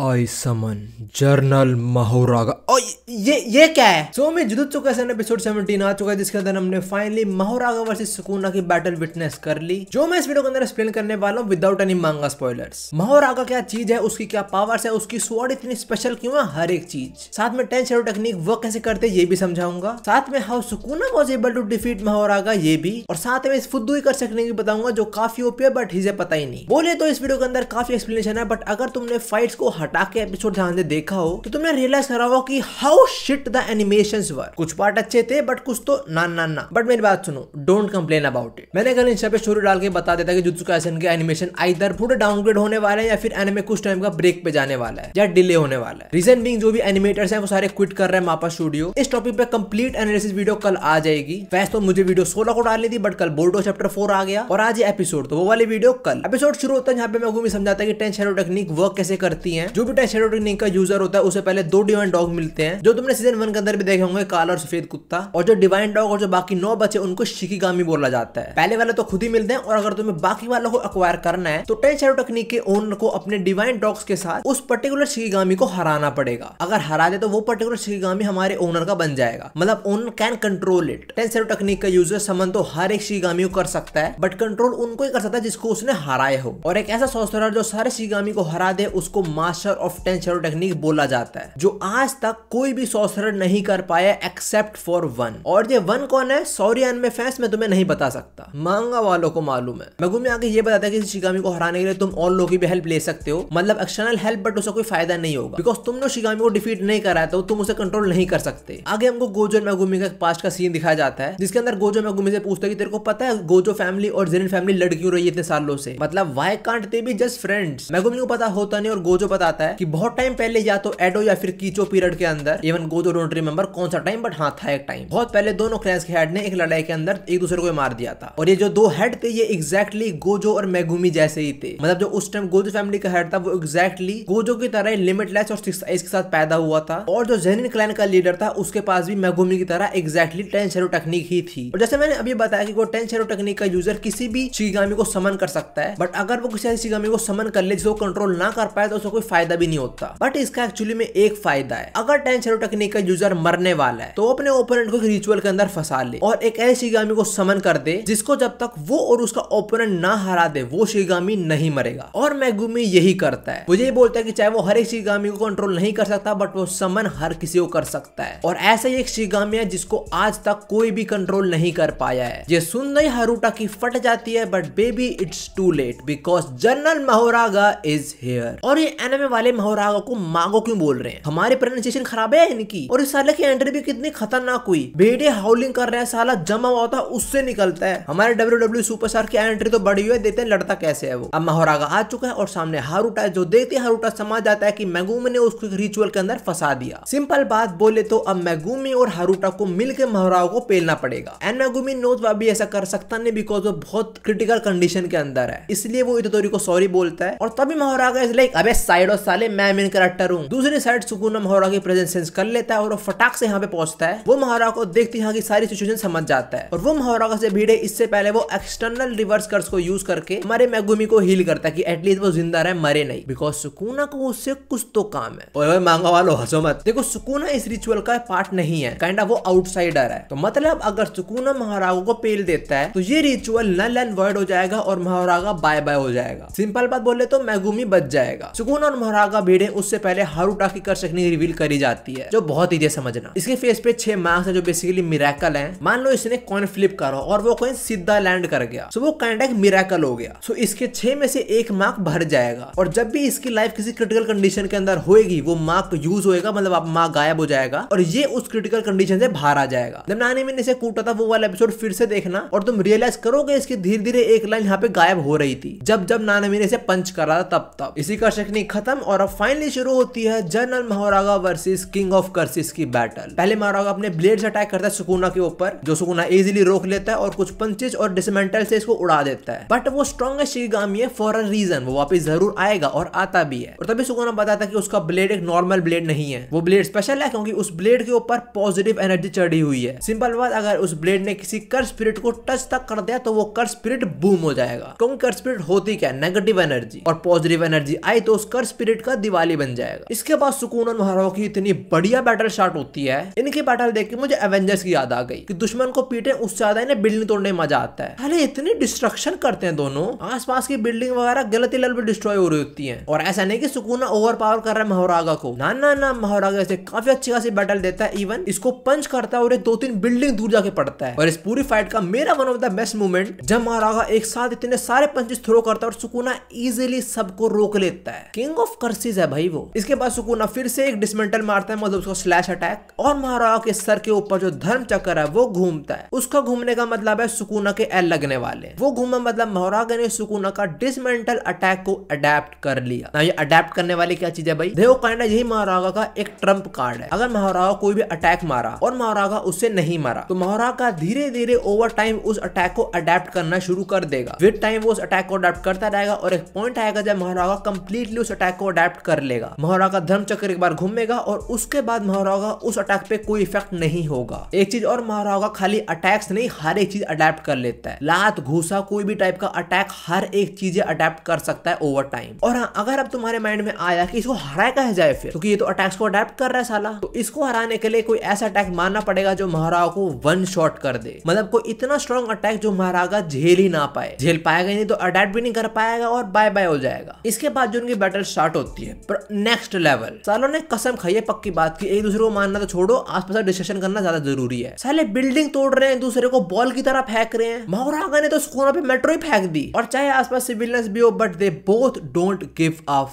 आई समन journal महोरागा और ये ये क्या है सो में जुदुत्सु का सन एपिसोड 17 आ चुका है जिसके अंदर हमने फाइनली महोरागा वर्सेस सुकुना की बैटल विटनेस कर ली जो मैं इस वीडियो के अंदर एक्सप्लेन करने वाला हूँ without any manga spoilers Mahoraga क्या चीज है उसकी क्या पावर्स है उसकी स्वॉर्ड इतनी स्पेशल क्यों है हर एक चीज साथ में टेन शेडो टेक्निक वर्क कैसे करते ये भी समझाऊंगा साथ में how Sukuna was able to defeat Mahoraga ये भी और साथ में इस फुद्दू कर सकने की बताऊंगा जो काफी ओपी है बट हिजे पता ही नहीं बोले तो इस वीडियो के अंदर काफी एक्सप्लेनेशन है बट अगर तुमने फाइट्स को हट अटैक के एपिसोड ध्यान से देखा हो तो तुमने रियलाइज करा होगा कि how shit the animation were कुछ पार्ट अच्छे थे बट कुछ तो ना ना ना बट मेरी बात सुनो डोंट कंप्लेन अबाउट इट मैंने कल इंस्टा पे स्टोरी डाल के बता देता कि जुत्सु काइसन के एनिमेशन आइदर पूरे डाउनग्रेड होने वाला है या फिर एनिमे कुछ टाइम का ब्रेक पे जाने वाला है या डिले होने वाला है रीजन बिंग जो भी एनिमेटर्स है वो सारे क्विट कर रहे हैं मापा स्टूडियो इस टॉपिक पे कंप्लीट एनालिसिस वीडियो कल आ जाएगी वैसे तो मुझे वीडियो सोलह को डालनी थी बट कल बोर्डो चैप्टर फोर आ गया और आज एपिसोड तो वो वाली वीडियो कल एपिसोड शुरू होता है जहाँ पे मैं समझाता है कि टेन टेक्निक वर्क कैसे करती है जो भी टाइशेडोनिक का यूजर होता है उसे पहले दो डिवाइन डॉग मिलते हैं जो तुमने सीजन वन के अंदर भी देखे होंगे काला और सफेद कुत्ता और जो डिवाइन डॉग और जो बाकी नौ बचे उनको शिकीगामी बोला जाता है पहले वाले तो खुद ही मिलते हैं और अगर तुम्हें बाकी वालों को अक्वायर करना है तो टेन शेडो टेक्निक के ओनर को अपने डिवाइन डॉग्स के साथ उस पर्टिकुलर शिकीगामी को हराना पड़ेगा अगर हरा दे तो वो पर्टिकुलर शिकीगामी हमारे ओनर का बन जाएगा मतलब owner can control it ten shadow technique का यूजर समन तो हर एक शिकीगामी को कर सकता है बट कंट्रोल उनको ही कर सकता है जिसको उसने हराया हो और एक ऐसा सॉफ्टवेयर जो सारे शिकीगामी को हरा दे उसको master master of ten shadow technique बोला जाता है जो आज तक कोई भी सॉसरर नहीं कर पाया एक्सेप्ट फॉर वन और ये वन कौन है सॉरी में फैंस मैं तुम्हें नहीं बता सकता मांगा वालों को मालूम है मगुमी आगे ये बताता है कि शिकामी को हराने के लिए तुम और लोग की भी हेल्प ले सकते हो मतलब एक्सटर्नल हेल्प बट उसका कोई फायदा नहीं होगा बिकॉज तुमने शिकामी को डिफीट नहीं कराया तो तुम उसे कंट्रोल नहीं कर सकते आगे हमको गोजो मैगुमी का पास्ट का सीन दिखाया जाता है जिसके अंदर गोजो मैगुमी से पूछता है कि तेरे को पता है गोजो फैमिली और जेरिन फैमिली लड़की रही है इतने सालों से मतलब why can't they be just friends Megumi को पता होता नहीं और गोजो पता आता है कि बहुत टाइम पहले या तो एडो या फिर कीचो पीरियड के अंदर इवन गोजो डोंट रिमेम्बर कौन सा टाइम बट हाँ था एक टाइम बहुत पहले दोनों क्लैंस के हेड ने एक लड़ाई के अंदर एक दूसरे को मार दिया था और ये जो दो हेड थे ये एग्जैक्टली गोजो और मैगुमी जैसे ही थे मतलब जो उस टाइम गोजो फैमिली का हेड था वो एग्जैक्टली गोजो की तरह लिमिटलेस और सिक्स के साथ पैदा हुआ था और जो जेनिन क्लैन का लीडर था उसके पास भी मैगुमी की तरह एग्जैक्टली टेन शेरो टेक्निक ही थी और जैसे मैंने अभी बताया कि वो टेन शेरो टेक्निक का यूजर किसी भी शिगामी को समन कर सकता है बट अगर वो किसी शिगामी को समन कर ले जिसको कंट्रोल ना कर पाए तो उसको कोई फायदा भी नहीं होता बट इसका एक्चुअली में एक फायदा है अगर टेन शेरो टेक्निक का यूजर मरने वाला है तो अपने ओपोनेंट को रिचुअल के अंदर फंसा ले और एक ऐसे शिगामी को समन कर दे जिसको जब तक वो और उसका ओपोनेंट ना हरा दे वो शिगामी नहीं मरेगा और मैगुमी यही करता है मुझे ये बोलता है कि चाहे वो हर एक शिगामी को कंट्रोल नहीं कर सकता बट वो समन हर किसी को कर सकता है और ऐसा ही एक शिगामी है जिसको आज तक कोई भी कंट्रोल नहीं कर पाया है ये सुन नहीं हारूटा की फट जाती है but baby it's too late because general Mahoraga is here और ये एनमे वाले मोहरागो को मांगो क्यों बोल रहे हैं हमारे प्रोनाउंसिएशन खराब है इनकी और इस साले की एंट्री भी कितनी खतरनाक हुई बेटे हाउलिंग कर रहे हैं साला जमा हुआ था उससे निकलता है हमारे डब्ल्यू डब्ल्यू सुपरस्टार की एंट्री तो बड़ी हुई है देते हैं लड़ता कैसे है वो अब महोरागा आ चुका है और सामने हारूटा है जो देखते हारूटा समझ जाता है की मैगूमी ने उसको रिचुअल के अंदर फंसा दिया सिंपल बात बोले तो अब मैगूमी और हारूटा को मिलकर महोराव को पेलना पड़ेगा एन मैगूमी नोज भी ऐसा कर सकता नहीं बिकॉज वो बहुत क्रिटिकल कंडीशन के अंदर है इसलिए वो इतोरी को सॉरी बोलता है और तभी महोरागा इज लाइक अबे साइड बस साले मैं मेन करेक्टर हूँ दूसरी साइड सुकुना महारा की प्रेजेंस सेंस कर लेता है और वो फटाक से यहाँ पे पहुंचता है वो महारा को देखते यहाँ की सारी सिचुएशन समझ जाता है और वो महारा से भीड़े इससे पहले वो एक्सटर्नल रिवर्स कर्स को यूज करके हमारे मैगुमी को हील करता है की एटलीस्ट वो जिंदा रहे मरे नहीं बिकॉज सुकूना को उससे कुछ तो काम है और मांगा वालो हंसो मत देखो सुकूना इस रिचुअल का पार्ट नहीं है काइंड वो आउटसाइडर है तो मतलब अगर सुकूना महारागो को पेल देता है तो ये रिचुअल नल एंड वर्ड हो जाएगा और महारागा बाय बाय हो जाएगा सिंपल बात बोले तो मैगुमी बच जाएगा सुकून और भीड़ है उससे पहले हारूटा की कर सकनी रिवील करी जाती है जो बहुत ही समझना इसके फेस पे छह मार्क्स है जो बेसिकली मिराकल है मान लो इसने कॉइन फ्लिप करो और वो कॉइन सीधा लैंड कर गया सो वो काइंड ऑफ मिराकल हो गया सो इसके छह में से एक मार्क भर जाएगा और जब भी इसकी लाइफ किसी क्रिटिकल कंडीशन के अंदर होगी वो मार्क यूज होगा मतलब आप मार्क गायब हो जाएगा और ये उस क्रिटिकल कंडीशन से बाहर आ जाएगा जब नानी मैंने इसे कूटा था वो वाला एपिसोड फिर से देखना और तुम रियलाइज करोगे इसकी धीरे धीरे एक लाइन यहाँ पे गायब हो रही थी जब जब नाना मीने से पंच करा था तब तब इसी का शक नहीं खत्म खत्म और अब फाइनली शुरू होती है general Mahoraga versus king of curses की बैटल पहले महोरागा अपने ब्लेड अटैक करता है सुकुना के ऊपर जो सुकुना इजिली रोक लेता है और कुछ पंचेज और डिसमेंटल से इसको उड़ा देता है बट वो स्ट्रॉगेस्ट शिगामी है फॉर अ रीजन वो वापिस जरूर आएगा और आता भी है और तभी सुकुना बताता है कि उसका ब्लेड एक नॉर्मल ब्लेड नहीं है वो ब्लेड स्पेशल है क्योंकि उस ब्लेड के ऊपर पॉजिटिव एनर्जी चढ़ी हुई है सिंपल बात अगर उस ब्लेड ने किसी कर स्पिरिट को टच तक कर दिया तो वो कर स्पिरिट बूम हो जाएगा क्योंकि कर स्पिरिट होती क्या नेगेटिव एनर्जी और पॉजिटिव एनर्जी आई तो उस कर स्पिरिट स्पिरिट का दिवाली बन जाएगा इसके बाद सुकून और महारो की इतनी बढ़िया बैटल स्टार्ट होती है इनकी बैटल देख के मुझे एवेंजर्स की याद आ गई कि दुश्मन को पीटे उससे ज्यादा इन्हें बिल्डिंग तोड़ने मजा आता है अरे इतनी डिस्ट्रक्शन करते हैं दोनों आसपास की बिल्डिंग वगैरह गलत लेवल पर डिस्ट्रॉय हो रही होती है और ऐसा नहीं की सुकून ओवर पावर कर रहा है महोरागा को ना ना ना महोरागा से काफी अच्छी खासी बैटल देता है इवन इसको पंच करता है और दो तीन बिल्डिंग दूर जाके पड़ता है और इस पूरी फाइट का मेरा one of the best moment जब महोरागा एक साथ इतने सारे पंचेस थ्रो करता है और सुकूना इजिली सबको रोक लेता है किंग ऑफ ऑफ कर्सिस है भाई वो इसके बाद सुकुना फिर से एक डिसमेंटल मारता है मतलब उसको स्लैश अटैक और महाराव के सर के ऊपर जो धर्म चक्र है वो घूमता है उसका घूमने का मतलब है सुकुना के एल लगने वाले वो घूमा मतलब महाराग ने सुकुना का डिसमेंटल अटैक को अडेप्ट कर लिया ना हाँ, ये अडेप्ट करने वाली क्या चीज है भाई देव कांडा यही महारागा का एक ट्रम्प कार्ड है अगर महारागा कोई भी अटैक मारा और महारागा उससे नहीं तो मारा तो महारागा धीरे धीरे ओवर टाइम उस अटैक को अडेप्ट करना शुरू कर देगा विद टाइम वो उस अटैक को अडेप्ट करता रहेगा और एक पॉइंट आएगा जब महारागा कंप्लीटली उस अटैक को अडेप्ट कर लेगा महावरा का धर्म चक्र एक बार घूमेगा और उसके बाद महावरा का उस अटैक पे कोई इफेक्ट नहीं होगा एक चीज और महावरा का खाली अटैक्स नहीं हर एक चीज अडेप्ट कर लेता है लात घूसा कोई भी टाइप का अटैक हर एक चीज अडेप्ट कर सकता है ओवर टाइम और हाँ अगर अब तुम्हारे माइंड में आया कि इसको हराया कह जाए फिर क्योंकि ये तो अटैक्स को अडेप्ट कर रहा है साला तो इसको हराने के लिए कोई ऐसा अटैक मारना पड़ेगा जो महाराव को वन शॉट कर दे मतलब कोई इतना स्ट्रॉन्ग अटैक जो महाराजा झेल ही ना पाए झेल पाएगा नहीं तो अडेप्ट भी नहीं कर पाएगा और बाय बाय हो जाएगा इसके बाद जो उनकी बैटल स्टार्ट स्टार्ट होती है पर नेक्स्ट लेवल सालों ने कसम खाई है पक्की बात की एक दूसरे को मानना तो छोड़ो आस पास डिस्कशन करना ज्यादा जरूरी है साले बिल्डिंग तोड़ रहे हैं एक दूसरे को बॉल की तरह फेंक रहे हैं मोहरागा ने तो स्कूलों पे मेट्रो ही फेंक दी और चाहे आसपास सिविलियंस भी हो but they both don't give a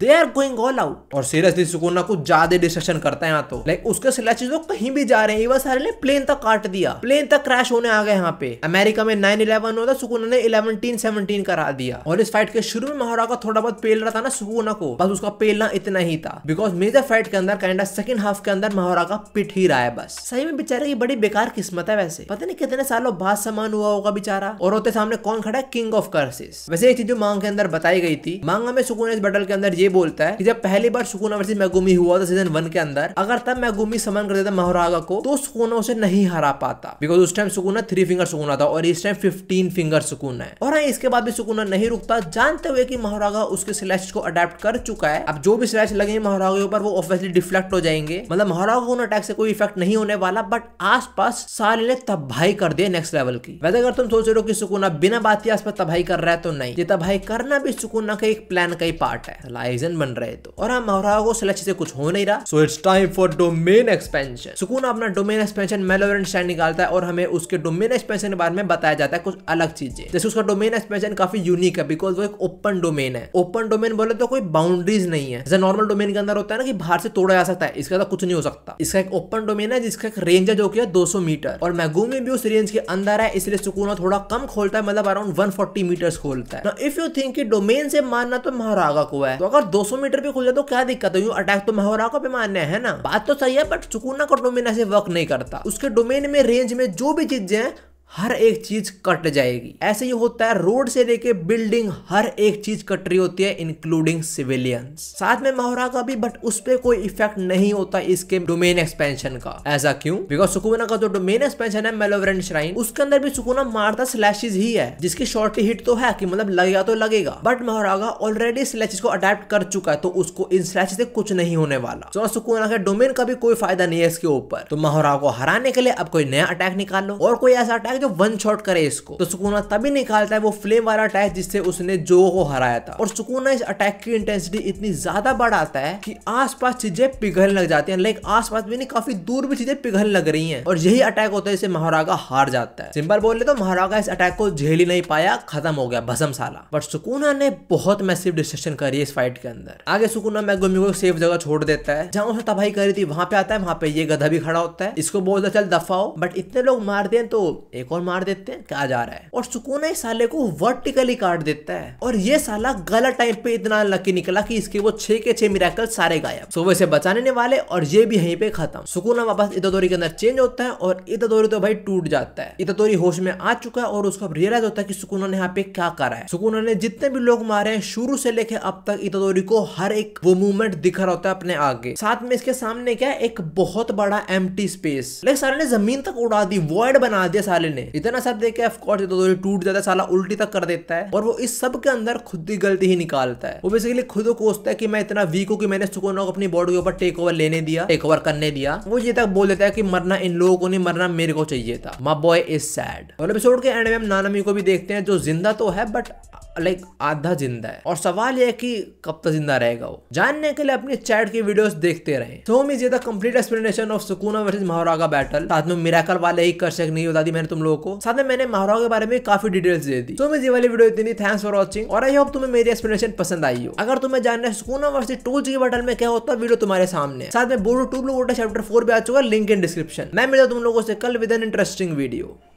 they are going all out और सीरियसली सुकुना कुछ ज्यादा डिस्कशन करता है यहाँ तो लाइक उसके सिलाची लोग कहीं भी जा रहे हैं सारे ने प्लेन तक काट दिया प्लेन तक क्रैश होने आ गए यहाँ पे अमेरिका में नाइन इलेवन होता सुकुना ने इलेवन टीन सेवनटीन करा दिया और इस फाइट के शुरू में महारा का थोड़ा बहुत पेल रहा था ना सुकुना को बस उसका पेलना इतना ही था बिकॉज मेजर फाइट के अंदर कैंडा सेकंड हाफ के अंदर महारा का पिट ही रहा है बस सही में बेचारे की बड़ी बेकार किस्मत है वैसे पता नहीं कितने सालों बाद सामान हुआ होगा बेचारा और होते सामने कौन खड़ा है किंग ऑफ कर्सिस वैसे ये चीज जो मांग के अंदर बताई गई थी मांगा में सुकुना इस बटल के अंदर ये बोलता है कि जब पहली बार सुकुना वर्सेस मैगुमी हुआ था सीजन वन के अंदर अगर तब मैगुमी समन कर देता मोहरागा को तो सुकुना उसे नहीं हरा पाता बिकॉज उस time Sukuna three finger Sukuna था और इस टाइम फिफ्टीन फिंगर सुकुना है और हाँ इसके बाद भी सुकुना नहीं रुकता जानते हुए कि मोहरागा उसके स्लैश को अडेप्ट कर चुका है अब जो भी स्लैश लगे मोहरागा के ऊपर वो ऑब्वियसली डिफ्लेक्ट हो जाएंगे मतलब मोहरागा को अटैक से कोई इफेक्ट नहीं होने वाला बट आस पास सारे ने तबाही कर दिया नेक्स्ट लेवल की वैसे अगर तुम सोच रहे हो कि सुकुना बिना बात के आस पास तबाही कर रहा है तो नहीं ये तबाही करना भी सुकुना का एक प्लान का ही पार्ट है हॉराइजन बन रहे तो और हम मोहरागो से लक्ष्य से कुछ हो नहीं रहा so it's time for domain expansion Sukuna अपना डोमेन एक्सपेंशन मेलोरेंट स्टैंड निकालता है और हमें उसके डोमेन एक्सपेंशन के बारे में बताया जाता है कुछ अलग चीजें जैसे उसका डोमेन एक्सपेंशन काफी यूनिक है बिकॉज वो एक ओपन डोमेन है ओपन डोमेन बोले तो कोई बाउंड्रीज नहीं है जैसे नॉर्मल डोमेन के अंदर होता है ना कि बाहर से तोड़ा जा सकता है इसका तो कुछ नहीं हो सकता इसका एक ओपन डोमेन है जिसका एक रेंज है जो कि दो सौ मीटर और मैगूमी भी उस रेंज के अंदर है इसलिए सुकून थोड़ा कम खोलता है मतलब अराउंड वन फोर्टी मीटर खोलता है इफ यू थिंक डोमेन से मानना तो महारागा को है तो अगर आप 200 मीटर भी खुल जाए तो क्या दिक्कत है यूँ अटैक तो महोरा को भी मान्य है ना बात तो सही है बट सुकूना का डोमेन ऐसे वर्क नहीं करता उसके डोमेन में रेंज में जो भी चीजें हैं हर एक चीज कट जाएगी ऐसे ही होता है रोड से लेके बिल्डिंग हर एक चीज कट रही होती है इंक्लूडिंग सिविलियंस साथ में माहौरा का भी बट उस पर कोई इफेक्ट नहीं होता इसके डोमेन एक्सपेंशन का ऐसा क्यों बिकॉज सुकुना का जो डोमेन एक्सपेंशन है मेलोवरेंट श्राइन उसके अंदर भी सुकुना मारता स्लैशेज ही है जिसकी शॉर्ट हिट तो है कि मतलब लगेगा तो लगेगा बट महोरागा ऑलरेडी स्लैचेज को अडेप्ट कर चुका है तो उसको इन स्लैशेज से कुछ नहीं होने वाला सो सुकुना के डोमेन का भी कोई फायदा नहीं है इसके ऊपर तो महोरा को हराने के लिए अब कोई नया अटैक निकाल लो और कोई ऐसा अटैक जो वन शॉट करे इसको तो सुकूना तभी निकालता है वो फ्लेम वाला अटैक जिससे उसने जो को हराया था और सुकूना इस अटैक की इंटेंसिटी इतनी ज्यादा बढ़ाता है कि आसपास चीजें पिघलने लग जाती है लाइक आस पास भी नहीं काफी दूर भी चीजें पिघलने लग रही है और यही अटैक होता है जिससे महारागा हार जाता है सिंपल बोल ले तो महारागा इस अटैक को झेल ही नहीं पाया खत्म हो गया भसम साला बट सुकूना ने बहुत मैसिव डिस्ट्रक्शन करी इस फाइट के अंदर आगे सुकूना मैगोमी को सेफ जगह छोड़ देता है जहां उसने तबाही करी थी वहां पे आता है वहां पे ये गधा भी खड़ा होता है इसको बोलता चल दफा हो बट इतने लोग मार दे तो एक एक और मार देते हैं क्या जा रहा है और सुकून इस साले को वर्टिकली काट देता है और ये साला गलत टाइम पे इतना लकी निकला कि इसके वो छे के छे मिराकल सारे गायब सुबह से बचाने वाले और ये भी यहीं पे खत्म सुकून वापस इतादोरी के अंदर चेंज होता है और इतादोरी तो भाई टूट जाता है इतादोरी होश में आ चुका है और उसको रियलाइज होता है कि सुकून ने यहाँ पे क्या करा है सुकून ने जितने भी लोग मारे हैं शुरू से लेके अब तक इतादोरी को हर एक वो मूवमेंट दिखा रहा होता है अपने आगे साथ में इसके सामने क्या एक बहुत बड़ा एम स्पेस लेकिन सारे ने जमीन तक उड़ा दी वर्ड बना दिया साले ने मैंने इतना सब देख के ऑफकोर्स तो टूट जाता है साला उल्टी तक कर देता है और वो इस सब के अंदर खुद की गलती ही निकालता है वो बेसिकली खुद को कोसता है कि मैं इतना वीक हूँ कि मैंने सुकोना को अपनी बॉडी के ऊपर टेक ओवर लेने दिया टेक ओवर करने दिया वो ये तक बोल देता है कि मरना इन लोगों को नहीं मरना मेरे को चाहिए था माई बॉय इज सैड और एपिसोड के एंड में हम नानमी को भी देखते हैं जो जिंदा तो है बट लाइक आधा जिंदा है और सवाल यह है कि कब तक जिंदा रहेगा वो जानने के लिए अपनी चैट की वीडियोस देखते रहे so miss the complete explanation of Sukuna versus Mahoraga battle साथ में मिराकल वाले ही कर नहीं बता दी मैंने तुम लोगों को साथ में मैंने महाराव के बारे में काफी डिटेल्स दे दी सो मीज ये वाली वीडियो इतनी थैंक्स फॉर वॉचिंग और आई होप तुम्हें मेरी एक्सप्लेनेशन पसंद आई हो अगर तुम्हें जानना है Sukuna versus Toji battle में क्या होता है वीडियो तुम्हारे सामने साथ में बोर्डो टू लोगों चैप्टर फोर भी आ चुका लिंक इन डिस्क्रिप्शन मैं मिलता तुम लोगों से कल विद एन इंटरेस्टिंग वीडियो